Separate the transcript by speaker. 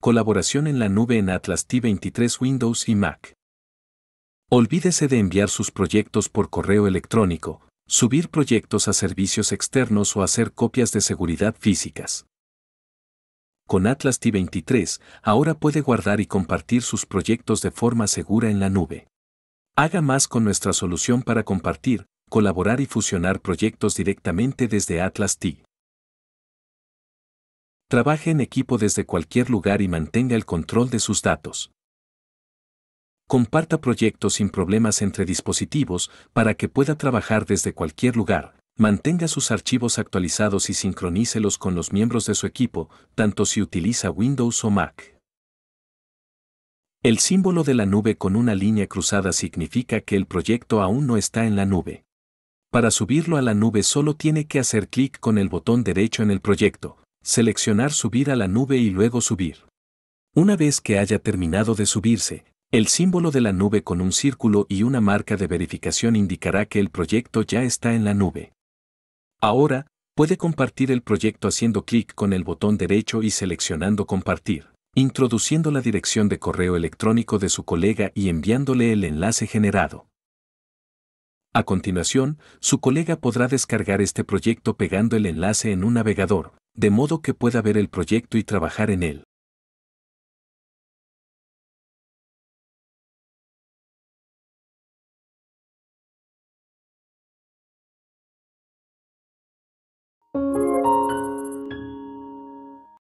Speaker 1: Colaboración en la nube en Atlas T23 Windows y Mac. Olvídese de enviar sus proyectos por correo electrónico, subir proyectos a servicios externos o hacer copias de seguridad físicas. Con Atlas T23, ahora puede guardar y compartir sus proyectos de forma segura en la nube. Haga más con nuestra solución para compartir, colaborar y fusionar proyectos directamente desde Atlas T. Trabaje en equipo desde cualquier lugar y mantenga el control de sus datos. Comparta proyectos sin problemas entre dispositivos para que pueda trabajar desde cualquier lugar. Mantenga sus archivos actualizados y sincronícelos con los miembros de su equipo, tanto si utiliza Windows o Mac. El símbolo de la nube con una línea cruzada significa que el proyecto aún no está en la nube. Para subirlo a la nube solo tiene que hacer clic con el botón derecho en el proyecto, seleccionar subir a la nube y luego subir. Una vez que haya terminado de subirse, el símbolo de la nube con un círculo y una marca de verificación indicará que el proyecto ya está en la nube. Ahora, puede compartir el proyecto haciendo clic con el botón derecho y seleccionando Compartir, introduciendo la dirección de correo electrónico de su colega y enviándole el enlace generado. A continuación, su colega podrá descargar este proyecto pegando el enlace en un navegador, de modo que pueda ver el proyecto y trabajar en
Speaker 2: él.